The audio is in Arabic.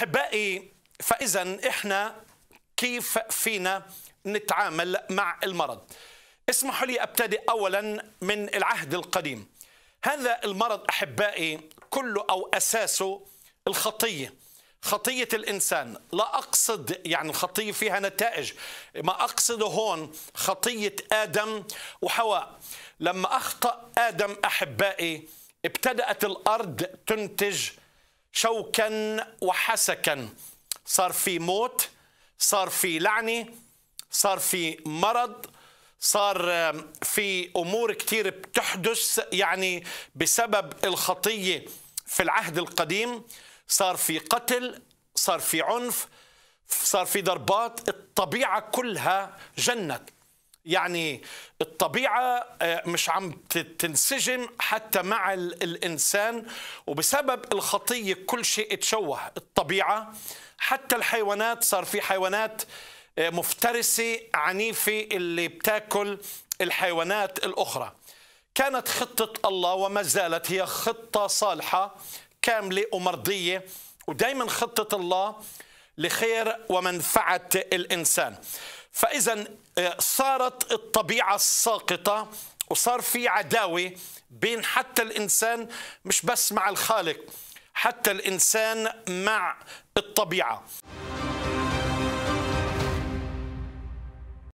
أحبائي فإذا إحنا كيف فينا نتعامل مع المرض اسمحوا لي أبتدئ أولا من العهد القديم هذا المرض أحبائي كله أو أساسه الخطية خطية الإنسان لا أقصد يعني الخطية فيها نتائج ما أقصده هون خطية آدم وحواء لما أخطأ آدم أحبائي ابتدأت الأرض تنتج شوكا وحسكا صار في موت صار في لعنه صار في مرض صار في امور كثير بتحدث يعني بسبب الخطيه في العهد القديم صار في قتل صار في عنف صار في ضربات الطبيعه كلها جنت يعني الطبيعة آه، مش عم تنسجم حتى مع الإنسان وبسبب الخطية كل شيء تشوه الطبيعة حتى الحيوانات صار في حيوانات آه، مفترسة عنيفة اللي بتاكل الحيوانات الأخرى كانت خطة الله وما زالت هي خطة صالحة كاملة ومرضية ودايما خطة الله لخير ومنفعة الإنسان فإذا آه، صارت الطبيعة الساقطة وصار في عداوة بين حتى الإنسان مش بس مع الخالق حتى الإنسان مع الطبيعة